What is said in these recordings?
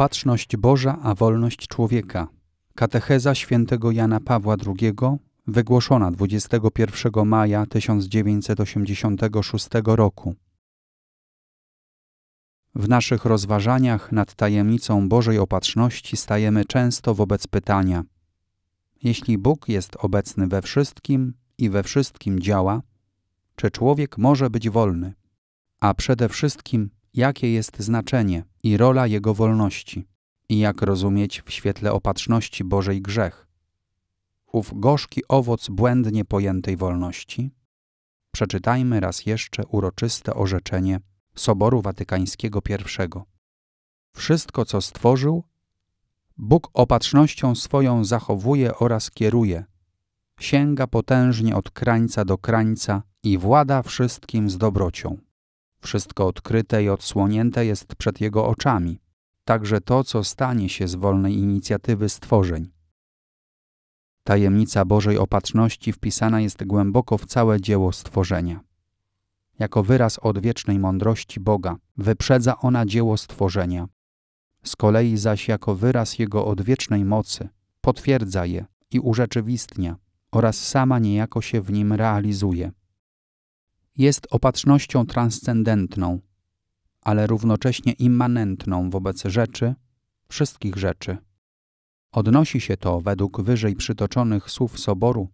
Opatrzność Boża a wolność człowieka. Katecheza świętego Jana Pawła II, wygłoszona 21 maja 1986 roku. W naszych rozważaniach nad tajemnicą Bożej Opatrzności stajemy często wobec pytania: Jeśli Bóg jest obecny we wszystkim i we wszystkim działa, czy człowiek może być wolny? A przede wszystkim, jakie jest znaczenie i rola jego wolności i jak rozumieć w świetle opatrzności Bożej grzech. Ów gorzki owoc błędnie pojętej wolności. Przeczytajmy raz jeszcze uroczyste orzeczenie Soboru Watykańskiego I. Wszystko, co stworzył, Bóg opatrznością swoją zachowuje oraz kieruje. Sięga potężnie od krańca do krańca i włada wszystkim z dobrocią. Wszystko odkryte i odsłonięte jest przed jego oczami, także to, co stanie się z wolnej inicjatywy stworzeń. Tajemnica Bożej Opatrzności wpisana jest głęboko w całe dzieło stworzenia. Jako wyraz odwiecznej mądrości Boga wyprzedza ona dzieło stworzenia. Z kolei zaś jako wyraz Jego odwiecznej mocy potwierdza je i urzeczywistnia oraz sama niejako się w nim realizuje jest opatrznością transcendentną, ale równocześnie immanentną wobec rzeczy, wszystkich rzeczy. Odnosi się to, według wyżej przytoczonych słów Soboru,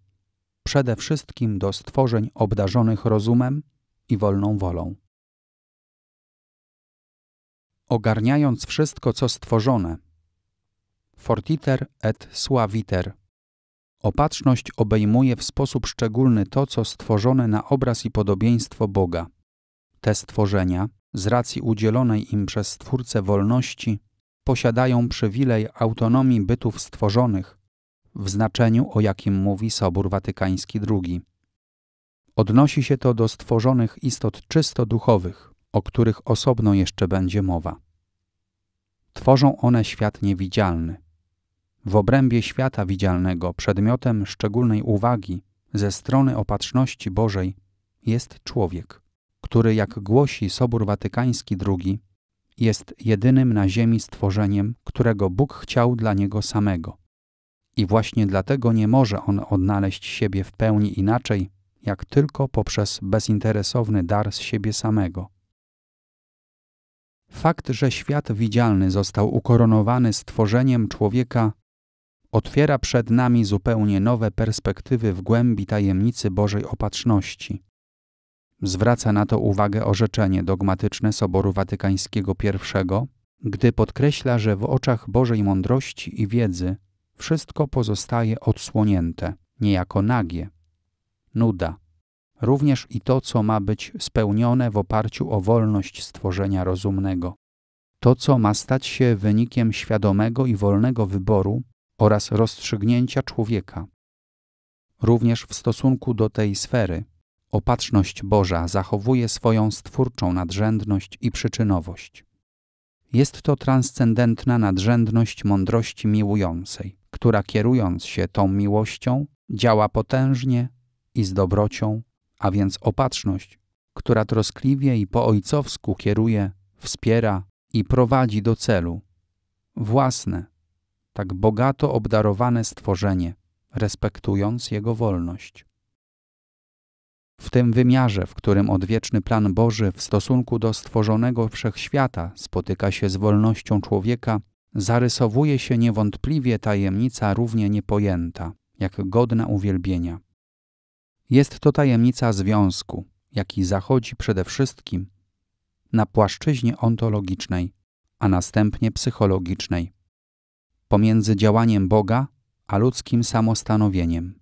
przede wszystkim do stworzeń obdarzonych rozumem i wolną wolą. Ogarniając wszystko, co stworzone, fortiter et suaviter – Opatrzność obejmuje w sposób szczególny to, co stworzone na obraz i podobieństwo Boga. Te stworzenia, z racji udzielonej im przez Stwórcę wolności, posiadają przywilej autonomii bytów stworzonych w znaczeniu, o jakim mówi Sobór Watykański II. Odnosi się to do stworzonych istot czysto duchowych, o których osobno jeszcze będzie mowa. Tworzą one świat niewidzialny w obrębie świata widzialnego przedmiotem szczególnej uwagi ze strony opatrzności Bożej jest człowiek, który, jak głosi Sobór Watykański II, jest jedynym na ziemi stworzeniem, którego Bóg chciał dla niego samego. I właśnie dlatego nie może on odnaleźć siebie w pełni inaczej, jak tylko poprzez bezinteresowny dar z siebie samego. Fakt, że świat widzialny został ukoronowany stworzeniem człowieka, otwiera przed nami zupełnie nowe perspektywy w głębi tajemnicy Bożej Opatrzności. Zwraca na to uwagę orzeczenie dogmatyczne Soboru Watykańskiego I, gdy podkreśla, że w oczach Bożej mądrości i wiedzy wszystko pozostaje odsłonięte, niejako nagie. Nuda. Również i to, co ma być spełnione w oparciu o wolność stworzenia rozumnego. To, co ma stać się wynikiem świadomego i wolnego wyboru, oraz rozstrzygnięcia człowieka. Również w stosunku do tej sfery opatrzność Boża zachowuje swoją stwórczą nadrzędność i przyczynowość. Jest to transcendentna nadrzędność mądrości miłującej, która kierując się tą miłością, działa potężnie i z dobrocią, a więc opatrzność, która troskliwie i po ojcowsku kieruje, wspiera i prowadzi do celu. Własne, tak bogato obdarowane stworzenie, respektując jego wolność. W tym wymiarze, w którym odwieczny plan Boży w stosunku do stworzonego wszechświata spotyka się z wolnością człowieka, zarysowuje się niewątpliwie tajemnica równie niepojęta, jak godna uwielbienia. Jest to tajemnica związku, jaki zachodzi przede wszystkim na płaszczyźnie ontologicznej, a następnie psychologicznej pomiędzy działaniem Boga a ludzkim samostanowieniem.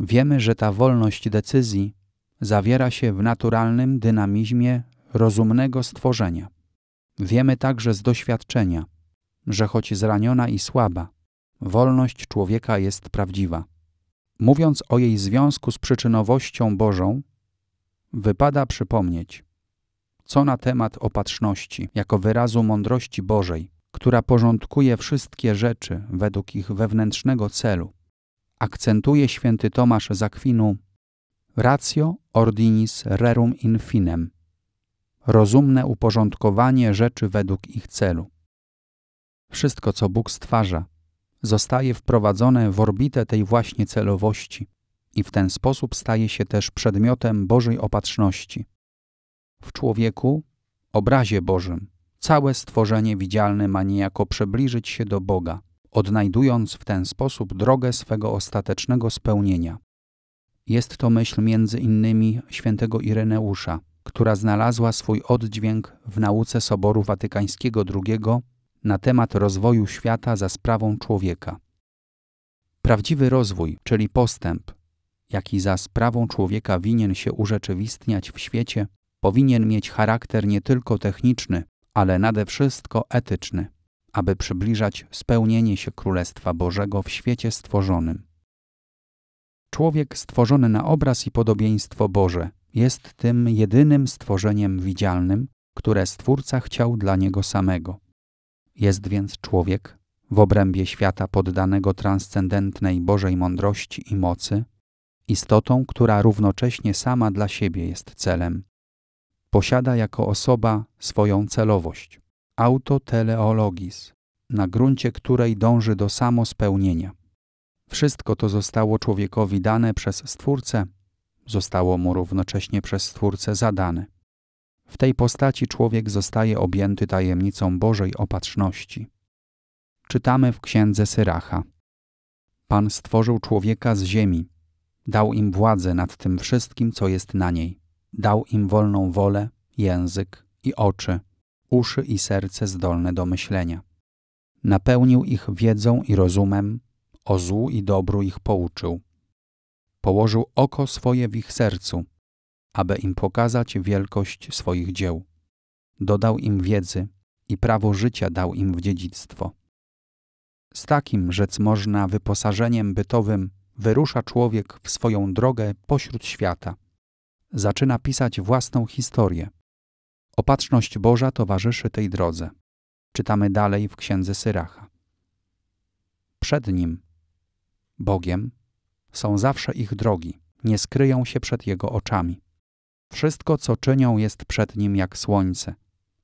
Wiemy, że ta wolność decyzji zawiera się w naturalnym dynamizmie rozumnego stworzenia. Wiemy także z doświadczenia, że choć zraniona i słaba, wolność człowieka jest prawdziwa. Mówiąc o jej związku z przyczynowością Bożą, wypada przypomnieć, co na temat opatrzności jako wyrazu mądrości Bożej która porządkuje wszystkie rzeczy według ich wewnętrznego celu, akcentuje święty Tomasz Zakwinu: ratio ordinis rerum infinem. rozumne uporządkowanie rzeczy według ich celu. Wszystko, co Bóg stwarza, zostaje wprowadzone w orbitę tej właśnie celowości i w ten sposób staje się też przedmiotem Bożej opatrzności. W człowieku, obrazie Bożym, całe stworzenie widzialne ma niejako przybliżyć się do Boga, odnajdując w ten sposób drogę swego ostatecznego spełnienia. Jest to myśl między innymi świętego Ireneusza, która znalazła swój oddźwięk w nauce Soboru Watykańskiego II na temat rozwoju świata za sprawą człowieka. Prawdziwy rozwój, czyli postęp, jaki za sprawą człowieka winien się urzeczywistniać w świecie, powinien mieć charakter nie tylko techniczny, ale nade wszystko etyczny, aby przybliżać spełnienie się Królestwa Bożego w świecie stworzonym. Człowiek stworzony na obraz i podobieństwo Boże jest tym jedynym stworzeniem widzialnym, które Stwórca chciał dla niego samego. Jest więc człowiek, w obrębie świata poddanego transcendentnej Bożej mądrości i mocy, istotą, która równocześnie sama dla siebie jest celem, Posiada jako osoba swoją celowość. Autoteleologis, na gruncie której dąży do samospełnienia. Wszystko to zostało człowiekowi dane przez Stwórcę, zostało mu równocześnie przez Stwórcę zadane. W tej postaci człowiek zostaje objęty tajemnicą Bożej opatrzności. Czytamy w księdze Syracha. Pan stworzył człowieka z ziemi, dał im władzę nad tym wszystkim, co jest na niej. Dał im wolną wolę, język i oczy, uszy i serce zdolne do myślenia. Napełnił ich wiedzą i rozumem, o złu i dobru ich pouczył. Położył oko swoje w ich sercu, aby im pokazać wielkość swoich dzieł. Dodał im wiedzy i prawo życia dał im w dziedzictwo. Z takim, rzec można, wyposażeniem bytowym wyrusza człowiek w swoją drogę pośród świata – zaczyna pisać własną historię. Opatrzność Boża towarzyszy tej drodze. Czytamy dalej w księdze Syracha. Przed nim, Bogiem, są zawsze ich drogi, nie skryją się przed jego oczami. Wszystko, co czynią, jest przed nim jak słońce,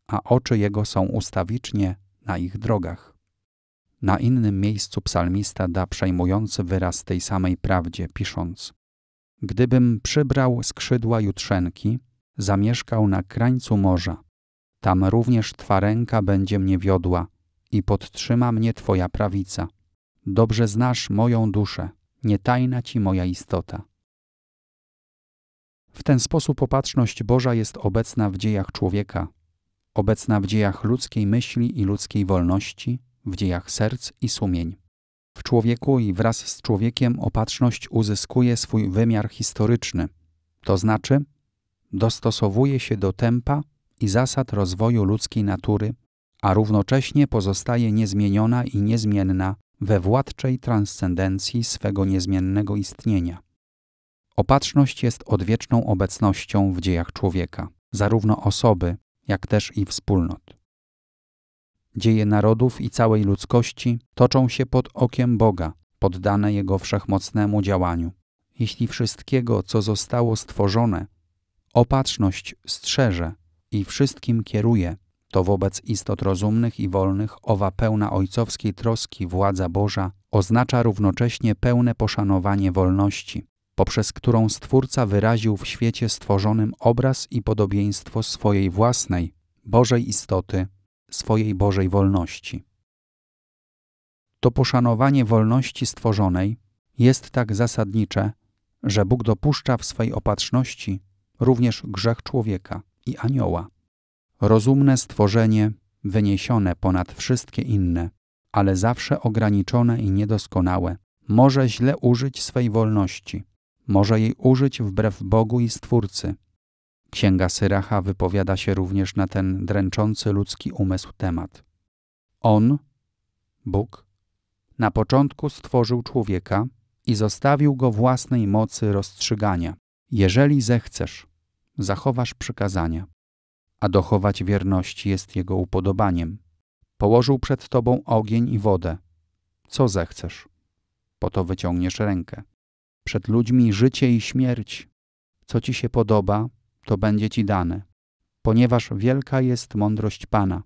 a oczy jego są ustawicznie na ich drogach. Na innym miejscu psalmista da przejmujący wyraz tej samej prawdzie, pisząc: Gdybym przybrał skrzydła jutrzenki, zamieszkał na krańcu morza. Tam również Twa ręka będzie mnie wiodła i podtrzyma mnie Twoja prawica. Dobrze znasz moją duszę, nie tajna Ci moja istota. W ten sposób opatrzność Boża jest obecna w dziejach człowieka, obecna w dziejach ludzkiej myśli i ludzkiej wolności, w dziejach serc i sumień. W człowieku i wraz z człowiekiem opatrzność uzyskuje swój wymiar historyczny, to znaczy dostosowuje się do tempa i zasad rozwoju ludzkiej natury, a równocześnie pozostaje niezmieniona i niezmienna we władczej transcendencji swego niezmiennego istnienia. Opatrzność jest odwieczną obecnością w dziejach człowieka, zarówno osoby, jak też i wspólnot. Dzieje narodów i całej ludzkości toczą się pod okiem Boga, poddane Jego wszechmocnemu działaniu. Jeśli wszystkiego, co zostało stworzone, opatrzność strzeże i wszystkim kieruje, to wobec istot rozumnych i wolnych owa pełna ojcowskiej troski władza Boża oznacza równocześnie pełne poszanowanie wolności, poprzez którą Stwórca wyraził w świecie stworzonym obraz i podobieństwo swojej własnej, Bożej istoty swojej Bożej wolności. To poszanowanie wolności stworzonej jest tak zasadnicze, że Bóg dopuszcza w swej opatrzności również grzech człowieka i anioła. Rozumne stworzenie, wyniesione ponad wszystkie inne, ale zawsze ograniczone i niedoskonałe, może źle użyć swej wolności, może jej użyć wbrew Bogu i Stwórcy, Księga Syracha wypowiada się również na ten dręczący ludzki umysł temat. On, Bóg, na początku stworzył człowieka i zostawił go własnej mocy rozstrzygania. Jeżeli zechcesz, zachowasz przykazania, a dochować wierności jest jego upodobaniem. Położył przed tobą ogień i wodę. Co zechcesz? Po to wyciągniesz rękę. Przed ludźmi życie i śmierć. Co ci się podoba, to będzie ci dane, ponieważ wielka jest mądrość Pana.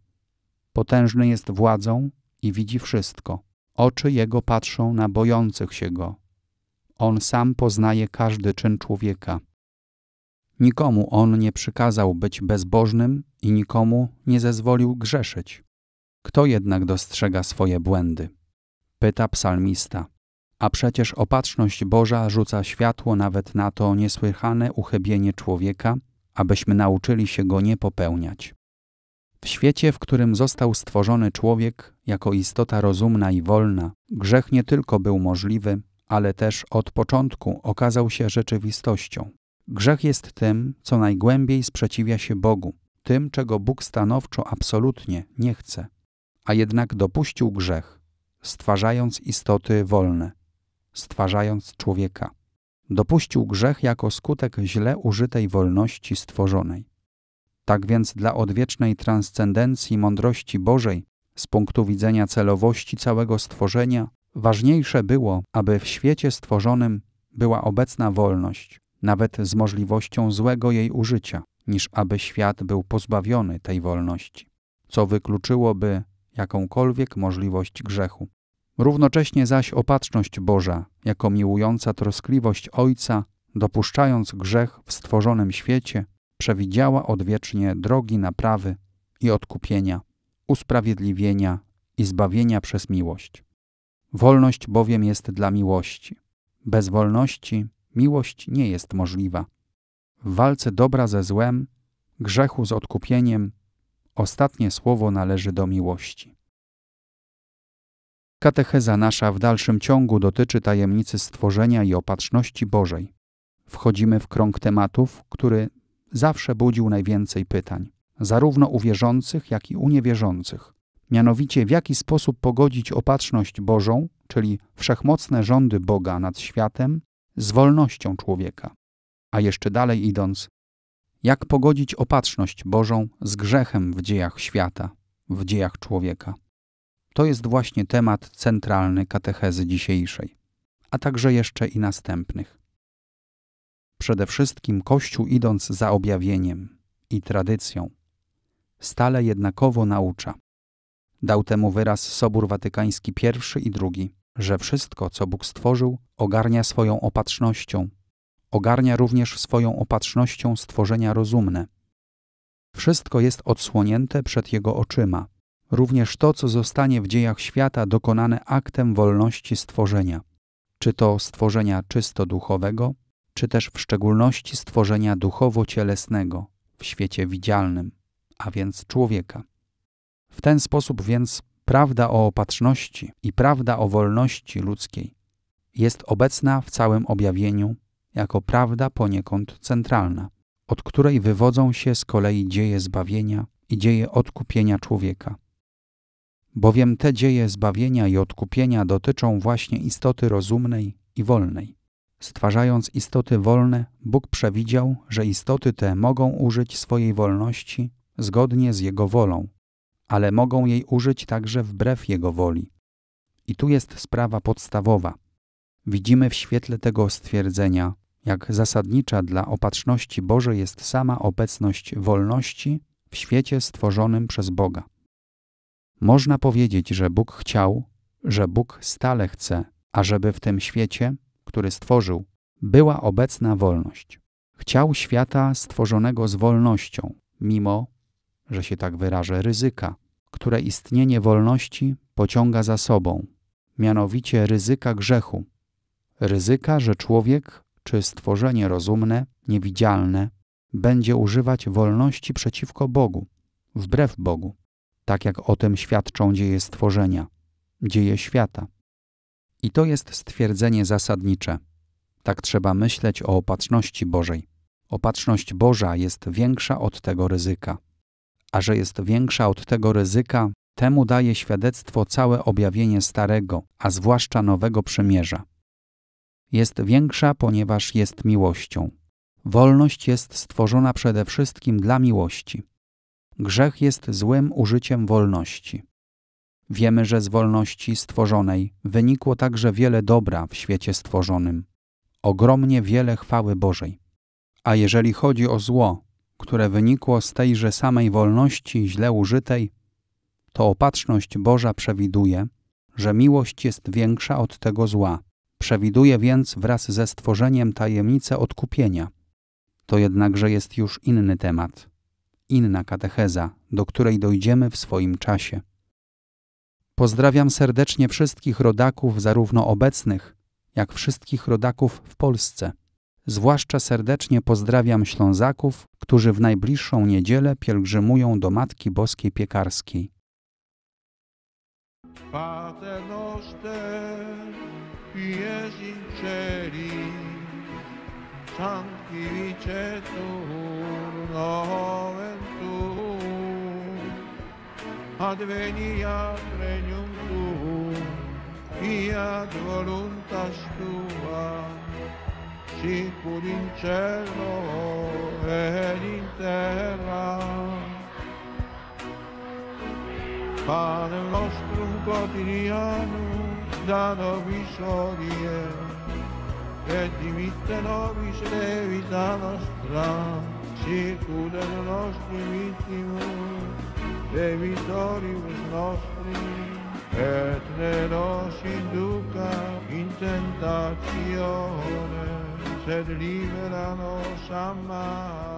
Potężny jest władzą i widzi wszystko. Oczy jego patrzą na bojących się go. On sam poznaje każdy czyn człowieka. Nikomu on nie przykazał być bezbożnym i nikomu nie zezwolił grzeszyć. Kto jednak dostrzega swoje błędy? Pyta psalmista. A przecież opatrzność Boża rzuca światło nawet na to niesłychane uchybienie człowieka, abyśmy nauczyli się go nie popełniać. W świecie, w którym został stworzony człowiek jako istota rozumna i wolna, grzech nie tylko był możliwy, ale też od początku okazał się rzeczywistością. Grzech jest tym, co najgłębiej sprzeciwia się Bogu, tym, czego Bóg stanowczo absolutnie nie chce. A jednak dopuścił grzech, stwarzając istoty wolne stwarzając człowieka. Dopuścił grzech jako skutek źle użytej wolności stworzonej. Tak więc dla odwiecznej transcendencji mądrości Bożej, z punktu widzenia celowości całego stworzenia, ważniejsze było, aby w świecie stworzonym była obecna wolność, nawet z możliwością złego jej użycia, niż aby świat był pozbawiony tej wolności, co wykluczyłoby jakąkolwiek możliwość grzechu. Równocześnie zaś opatrzność Boża, jako miłująca troskliwość Ojca, dopuszczając grzech w stworzonym świecie, przewidziała odwiecznie drogi naprawy i odkupienia, usprawiedliwienia i zbawienia przez miłość. Wolność bowiem jest dla miłości. Bez wolności miłość nie jest możliwa. W walce dobra ze złem, grzechu z odkupieniem, ostatnie słowo należy do miłości. Katecheza nasza w dalszym ciągu dotyczy tajemnicy stworzenia i opatrzności Bożej. Wchodzimy w krąg tematów, który zawsze budził najwięcej pytań, zarówno u wierzących, jak i u niewierzących. Mianowicie, w jaki sposób pogodzić opatrzność Bożą, czyli wszechmocne rządy Boga nad światem, z wolnością człowieka. A jeszcze dalej idąc, jak pogodzić opatrzność Bożą z grzechem w dziejach świata, w dziejach człowieka. To jest właśnie temat centralny katechezy dzisiejszej, a także jeszcze i następnych. Przede wszystkim Kościół idąc za objawieniem i tradycją, stale jednakowo naucza. Dał temu wyraz Sobór Watykański I i II, że wszystko, co Bóg stworzył, ogarnia swoją opatrznością, ogarnia również swoją opatrznością stworzenia rozumne. Wszystko jest odsłonięte przed Jego oczyma – również to, co zostanie w dziejach świata dokonane aktem wolności stworzenia, czy to stworzenia czysto duchowego, czy też w szczególności stworzenia duchowo-cielesnego w świecie widzialnym, a więc człowieka. W ten sposób więc prawda o opatrzności i prawda o wolności ludzkiej jest obecna w całym objawieniu jako prawda poniekąd centralna, od której wywodzą się z kolei dzieje zbawienia i dzieje odkupienia człowieka bowiem te dzieje zbawienia i odkupienia dotyczą właśnie istoty rozumnej i wolnej. Stwarzając istoty wolne, Bóg przewidział, że istoty te mogą użyć swojej wolności zgodnie z Jego wolą, ale mogą jej użyć także wbrew Jego woli. I tu jest sprawa podstawowa. Widzimy w świetle tego stwierdzenia, jak zasadnicza dla opatrzności Bożej jest sama obecność wolności w świecie stworzonym przez Boga. Można powiedzieć, że Bóg chciał, że Bóg stale chce, ażeby w tym świecie, który stworzył, była obecna wolność. Chciał świata stworzonego z wolnością, mimo, że się tak wyrażę, ryzyka, które istnienie wolności pociąga za sobą, mianowicie ryzyka grzechu, ryzyka, że człowiek czy stworzenie rozumne, niewidzialne będzie używać wolności przeciwko Bogu, wbrew Bogu tak jak o tym świadczą dzieje stworzenia, dzieje świata. I to jest stwierdzenie zasadnicze. Tak trzeba myśleć o opatrzności Bożej. Opatrzność Boża jest większa od tego ryzyka. A że jest większa od tego ryzyka, temu daje świadectwo całe objawienie Starego, a zwłaszcza Nowego Przymierza. Jest większa, ponieważ jest miłością. Wolność jest stworzona przede wszystkim dla miłości. Grzech jest złym użyciem wolności. Wiemy, że z wolności stworzonej wynikło także wiele dobra w świecie stworzonym, ogromnie wiele chwały Bożej. A jeżeli chodzi o zło, które wynikło z tejże samej wolności źle użytej, to opatrzność Boża przewiduje, że miłość jest większa od tego zła. Przewiduje więc wraz ze stworzeniem tajemnicę odkupienia. To jednakże jest już inny temat inna katecheza, do której dojdziemy w swoim czasie. Pozdrawiam serdecznie wszystkich rodaków, zarówno obecnych, jak wszystkich rodaków w Polsce. Zwłaszcza serdecznie pozdrawiam Ślązaków, którzy w najbliższą niedzielę pielgrzymują do Matki Boskiej Piekarskiej. Pater noster, ies noventu advenia regnum tuum fiat voluntas tua sicur in cielo ed in terra Padre nostrum quotidiano da nobis odie et dimitte nobis levita nostra circudano nostri vittimus, dei vittori nostri, et ne nos induca in tentazione, se libera nos a